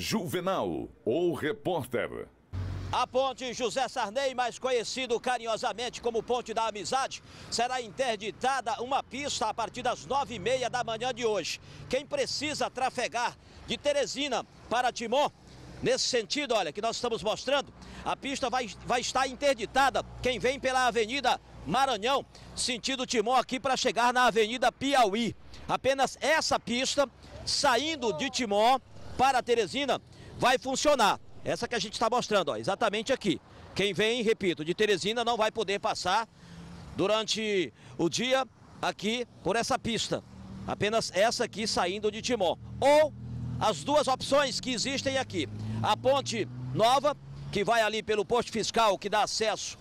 Juvenal, ou repórter. A ponte José Sarney, mais conhecido carinhosamente como Ponte da Amizade, será interditada uma pista a partir das nove e meia da manhã de hoje. Quem precisa trafegar de Teresina para Timó, nesse sentido, olha, que nós estamos mostrando, a pista vai, vai estar interditada. Quem vem pela Avenida Maranhão, sentido Timó aqui para chegar na Avenida Piauí. Apenas essa pista, saindo de Timó para Teresina vai funcionar. Essa que a gente está mostrando, ó, exatamente aqui. Quem vem, repito, de Teresina não vai poder passar durante o dia aqui por essa pista. Apenas essa aqui saindo de Timó. Ou as duas opções que existem aqui. A ponte nova, que vai ali pelo posto fiscal, que dá acesso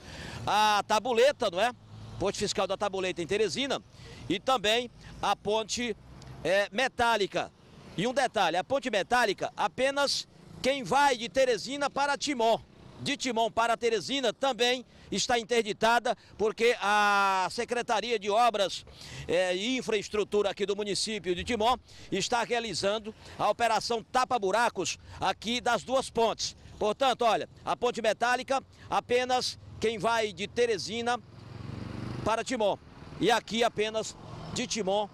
à tabuleta, não é? Posto fiscal da tabuleta em Teresina. E também a ponte é, metálica, e um detalhe, a ponte metálica, apenas quem vai de Teresina para Timó. De Timon para Teresina também está interditada, porque a Secretaria de Obras é, e Infraestrutura aqui do município de Timó está realizando a operação tapa-buracos aqui das duas pontes. Portanto, olha, a ponte metálica, apenas quem vai de Teresina para Timó. E aqui apenas de Timó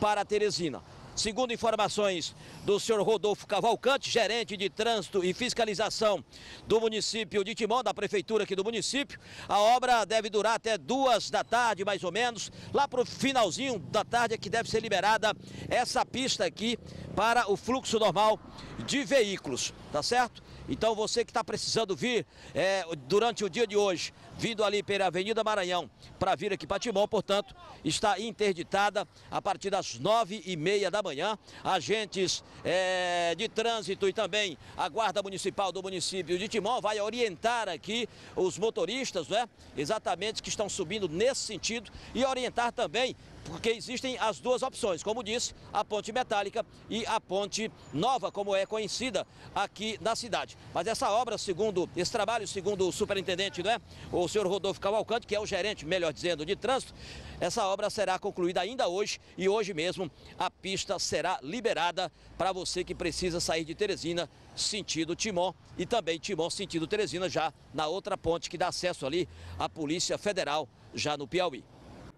para Teresina. Segundo informações do senhor Rodolfo Cavalcante, gerente de trânsito e fiscalização do município de Timon, da prefeitura aqui do município, a obra deve durar até duas da tarde, mais ou menos. Lá para o finalzinho da tarde é que deve ser liberada essa pista aqui para o fluxo normal de veículos, tá certo? Então você que está precisando vir é, durante o dia de hoje, vindo ali pela Avenida Maranhão para vir aqui para Timon, portanto, está interditada a partir das nove e meia da manhã. Agentes é, de trânsito e também a Guarda Municipal do município de Timon vai orientar aqui os motoristas, né? Exatamente que estão subindo nesse sentido e orientar também porque existem as duas opções, como disse, a ponte metálica e a ponte nova, como é conhecida aqui na cidade. Mas essa obra, segundo esse trabalho, segundo o superintendente, é o senhor Rodolfo Cavalcante, que é o gerente, melhor dizendo, de trânsito, essa obra será concluída ainda hoje e hoje mesmo a pista será liberada para você que precisa sair de Teresina sentido Timó, e também Timó, sentido Teresina já na outra ponte que dá acesso ali à Polícia Federal já no Piauí.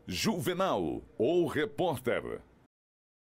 Juvenal, ou repórter.